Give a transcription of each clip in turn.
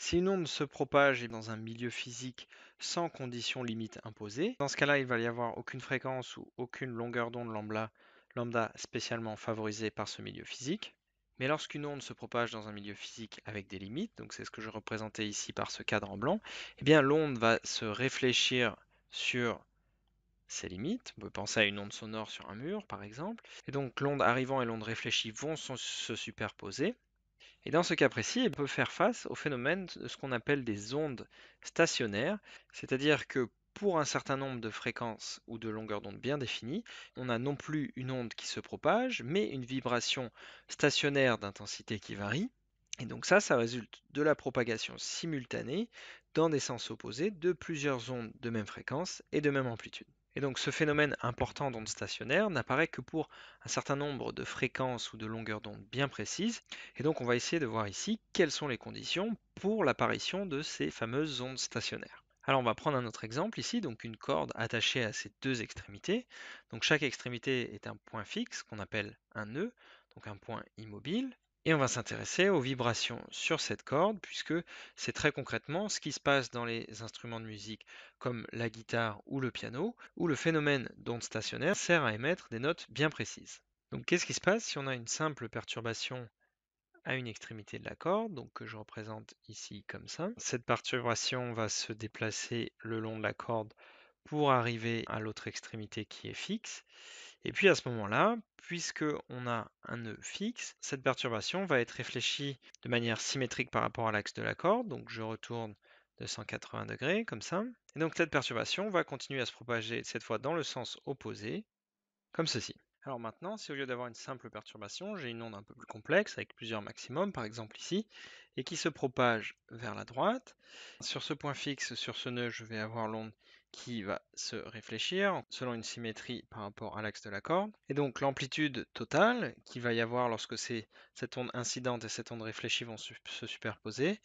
Si une onde se propage dans un milieu physique sans conditions limites imposées, dans ce cas-là, il va y avoir aucune fréquence ou aucune longueur d'onde lambda, lambda spécialement favorisée par ce milieu physique. Mais lorsqu'une onde se propage dans un milieu physique avec des limites, donc c'est ce que je représentais ici par ce cadre en blanc, eh bien l'onde va se réfléchir sur ses limites. On peut penser à une onde sonore sur un mur, par exemple. Et donc l'onde arrivant et l'onde réfléchie vont se superposer. Et dans ce cas précis, on peut faire face au phénomène de ce qu'on appelle des ondes stationnaires, c'est-à-dire que pour un certain nombre de fréquences ou de longueurs d'onde bien définies, on a non plus une onde qui se propage, mais une vibration stationnaire d'intensité qui varie. Et donc ça, ça résulte de la propagation simultanée dans des sens opposés de plusieurs ondes de même fréquence et de même amplitude. Et donc ce phénomène important d'ondes stationnaires n'apparaît que pour un certain nombre de fréquences ou de longueurs d'onde bien précises. Et donc on va essayer de voir ici quelles sont les conditions pour l'apparition de ces fameuses ondes stationnaires. Alors on va prendre un autre exemple ici, donc une corde attachée à ses deux extrémités. Donc chaque extrémité est un point fixe qu'on appelle un nœud, donc un point immobile. Et on va s'intéresser aux vibrations sur cette corde, puisque c'est très concrètement ce qui se passe dans les instruments de musique comme la guitare ou le piano, où le phénomène d'onde stationnaire sert à émettre des notes bien précises. Donc qu'est-ce qui se passe si on a une simple perturbation à une extrémité de la corde, donc que je représente ici comme ça. Cette perturbation va se déplacer le long de la corde pour arriver à l'autre extrémité qui est fixe. Et puis à ce moment-là, puisque on a un nœud fixe, cette perturbation va être réfléchie de manière symétrique par rapport à l'axe de la corde. Donc je retourne de 180 degrés comme ça. Et donc cette perturbation va continuer à se propager cette fois dans le sens opposé, comme ceci. Alors maintenant, si au lieu d'avoir une simple perturbation, j'ai une onde un peu plus complexe avec plusieurs maximums, par exemple ici, et qui se propage vers la droite, sur ce point fixe, sur ce nœud, je vais avoir l'onde qui va se réfléchir selon une symétrie par rapport à l'axe de la corde. Et donc l'amplitude totale qui va y avoir lorsque ces, cette onde incidente et cette onde réfléchie vont se superposer,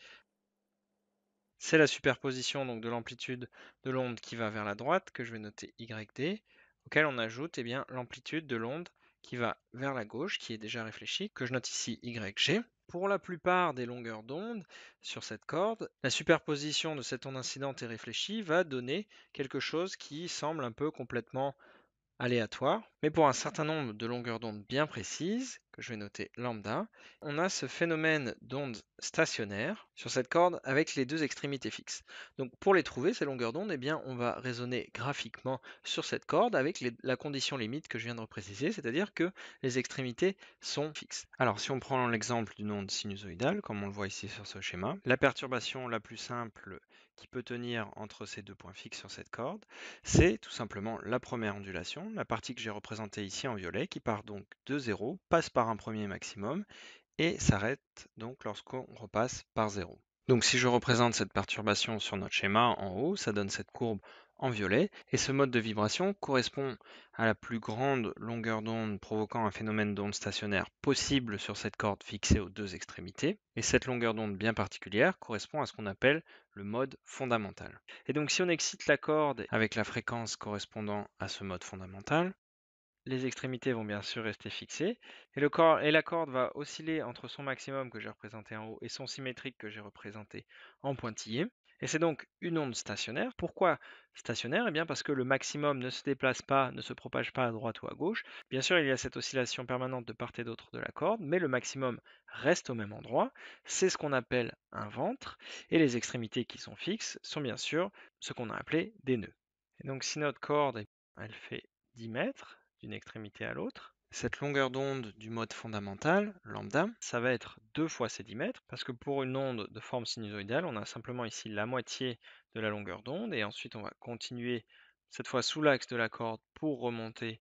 c'est la superposition donc, de l'amplitude de l'onde qui va vers la droite, que je vais noter YD, auquel on ajoute eh l'amplitude de l'onde qui va vers la gauche, qui est déjà réfléchie, que je note ici YG pour la plupart des longueurs d'onde sur cette corde, la superposition de cette onde incidente et réfléchie va donner quelque chose qui semble un peu complètement aléatoire, mais pour un certain nombre de longueurs d'onde bien précises, que je vais noter lambda, on a ce phénomène d'onde stationnaire sur cette corde avec les deux extrémités fixes. Donc pour les trouver, ces longueurs d'onde, et eh bien on va raisonner graphiquement sur cette corde avec la condition limite que je viens de préciser, c'est-à-dire que les extrémités sont fixes. Alors si on prend l'exemple d'une onde sinusoïdale, comme on le voit ici sur ce schéma, la perturbation la plus simple qui peut tenir entre ces deux points fixes sur cette corde, c'est tout simplement la première ondulation, la partie que j'ai représentée ici en violet, qui part donc de 0, passe par un premier maximum et s'arrête donc lorsqu'on repasse par zéro. Donc si je représente cette perturbation sur notre schéma en haut, ça donne cette courbe en violet, et ce mode de vibration correspond à la plus grande longueur d'onde provoquant un phénomène d'onde stationnaire possible sur cette corde fixée aux deux extrémités, et cette longueur d'onde bien particulière correspond à ce qu'on appelle le mode fondamental. Et donc si on excite la corde avec la fréquence correspondant à ce mode fondamental, les extrémités vont bien sûr rester fixées et, le corps, et la corde va osciller entre son maximum que j'ai représenté en haut et son symétrique que j'ai représenté en pointillé. Et c'est donc une onde stationnaire. Pourquoi stationnaire Eh bien parce que le maximum ne se déplace pas, ne se propage pas à droite ou à gauche. Bien sûr, il y a cette oscillation permanente de part et d'autre de la corde, mais le maximum reste au même endroit. C'est ce qu'on appelle un ventre. Et les extrémités qui sont fixes sont bien sûr ce qu'on a appelé des nœuds. Et donc si notre corde elle fait 10 mètres, d'une extrémité à l'autre. Cette longueur d'onde du mode fondamental, lambda, ça va être 2 fois ces 10 mètres, parce que pour une onde de forme sinusoïdale, on a simplement ici la moitié de la longueur d'onde, et ensuite on va continuer cette fois sous l'axe de la corde pour remonter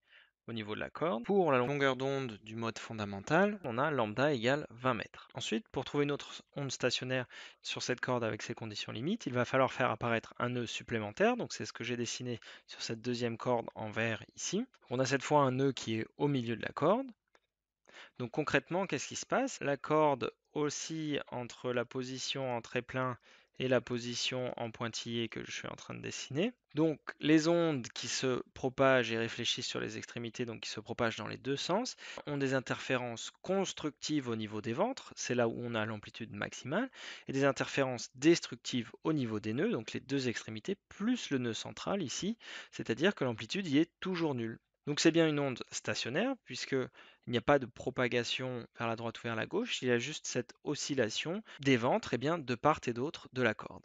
au niveau de la corde. Pour la longueur d'onde du mode fondamental, on a lambda égale 20 mètres. Ensuite, pour trouver une autre onde stationnaire sur cette corde avec ses conditions limites, il va falloir faire apparaître un nœud supplémentaire, donc c'est ce que j'ai dessiné sur cette deuxième corde en vert ici. On a cette fois un nœud qui est au milieu de la corde. Donc concrètement, qu'est-ce qui se passe La corde aussi, entre la position en très plein et la position en pointillé que je suis en train de dessiner. Donc les ondes qui se propagent et réfléchissent sur les extrémités, donc qui se propagent dans les deux sens, ont des interférences constructives au niveau des ventres, c'est là où on a l'amplitude maximale, et des interférences destructives au niveau des nœuds, donc les deux extrémités, plus le nœud central ici, c'est-à-dire que l'amplitude y est toujours nulle. Donc c'est bien une onde stationnaire, puisqu'il n'y a pas de propagation vers la droite ou vers la gauche, il y a juste cette oscillation des ventres eh bien, de part et d'autre de la corde.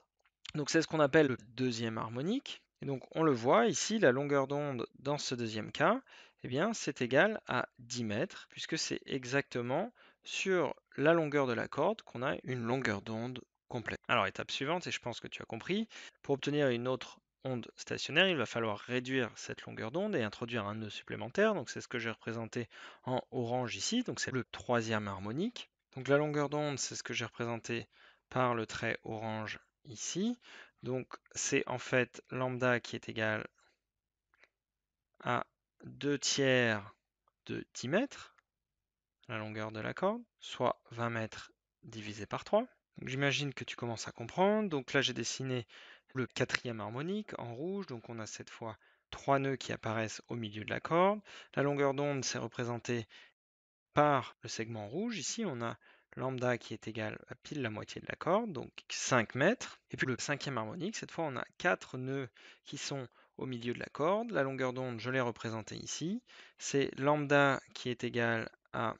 Donc c'est ce qu'on appelle le deuxième harmonique. Et donc on le voit ici, la longueur d'onde dans ce deuxième cas, eh bien c'est égal à 10 mètres, puisque c'est exactement sur la longueur de la corde qu'on a une longueur d'onde complète. Alors étape suivante, et je pense que tu as compris, pour obtenir une autre onde stationnaire, il va falloir réduire cette longueur d'onde et introduire un nœud supplémentaire. Donc c'est ce que j'ai représenté en orange ici, donc c'est le troisième harmonique. Donc la longueur d'onde, c'est ce que j'ai représenté par le trait orange ici. Donc c'est en fait lambda qui est égal à 2 tiers de 10 mètres, la longueur de la corde, soit 20 mètres divisé par 3. J'imagine que tu commences à comprendre. Donc là, j'ai dessiné le quatrième harmonique en rouge. Donc on a cette fois trois nœuds qui apparaissent au milieu de la corde. La longueur d'onde, c'est représentée par le segment rouge. Ici, on a lambda qui est égal à pile la moitié de la corde, donc 5 mètres. Et puis le cinquième harmonique, cette fois, on a quatre nœuds qui sont au milieu de la corde. La longueur d'onde, je l'ai représentée ici. C'est lambda qui est égal à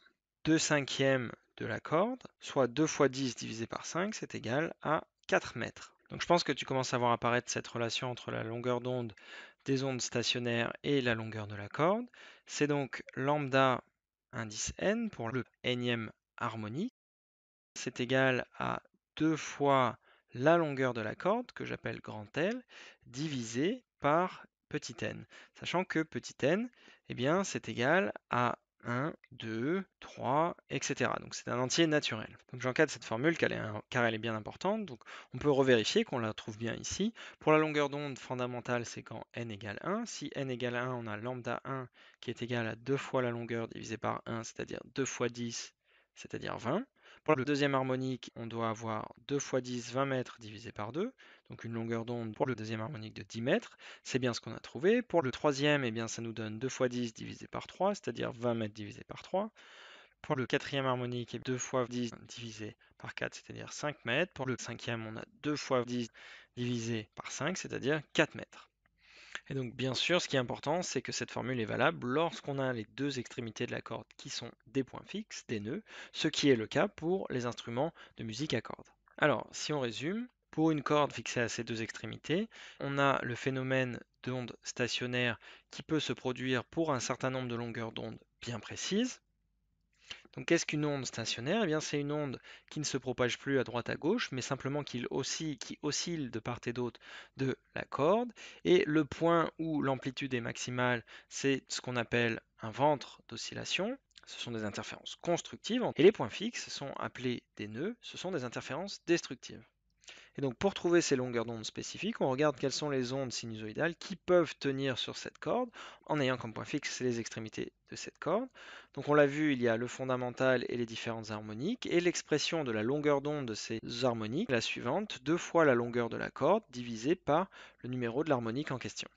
2 cinquièmes de la corde, soit 2 fois 10 divisé par 5, c'est égal à 4 mètres. Donc je pense que tu commences à voir apparaître cette relation entre la longueur d'onde des ondes stationnaires et la longueur de la corde. C'est donc lambda indice n pour le nème harmonique. C'est égal à 2 fois la longueur de la corde, que j'appelle grand L, divisé par petit n. Sachant que petit n, eh bien, c'est égal à 1, 2, 3, etc. Donc c'est un entier naturel. Donc j'encadre cette formule car elle, est bien importante. Donc on peut revérifier qu'on la trouve bien ici. Pour la longueur d'onde fondamentale, c'est quand n égale 1. Si n égale 1, on a lambda 1 qui est égal à 2 fois la longueur divisé par 1, c'est-à-dire 2 fois 10, c'est-à-dire 20. Pour le deuxième harmonique, on doit avoir 2 fois 10, 20 mètres divisé par 2, donc une longueur d'onde pour le deuxième harmonique de 10 mètres, c'est bien ce qu'on a trouvé. Pour le troisième, eh bien, ça nous donne 2 fois 10 divisé par 3, c'est-à-dire 20 mètres divisé par 3. Pour le quatrième harmonique, 2 eh fois 10 divisé par 4, c'est-à-dire 5 mètres. Pour le cinquième, on a 2 fois 10 divisé par 5, c'est-à-dire 4 mètres. Et donc bien sûr, ce qui est important, c'est que cette formule est valable lorsqu'on a les deux extrémités de la corde qui sont des points fixes, des nœuds, ce qui est le cas pour les instruments de musique à cordes. Alors, si on résume, pour une corde fixée à ses deux extrémités, on a le phénomène d'onde stationnaire qui peut se produire pour un certain nombre de longueurs d'onde bien précises. Donc qu'est-ce qu'une onde stationnaire eh bien, c'est une onde qui ne se propage plus à droite à gauche, mais simplement qui oscille, qui oscille de part et d'autre de la corde. Et le point où l'amplitude est maximale, c'est ce qu'on appelle un ventre d'oscillation. Ce sont des interférences constructives. Et les points fixes sont appelés des nœuds. Ce sont des interférences destructives. Et donc pour trouver ces longueurs d'onde spécifiques, on regarde quelles sont les ondes sinusoïdales qui peuvent tenir sur cette corde en ayant comme point fixe les extrémités de cette corde. Donc on l'a vu, il y a le fondamental et les différentes harmoniques et l'expression de la longueur d'onde de ces harmoniques, est la suivante, deux fois la longueur de la corde divisée par le numéro de l'harmonique en question.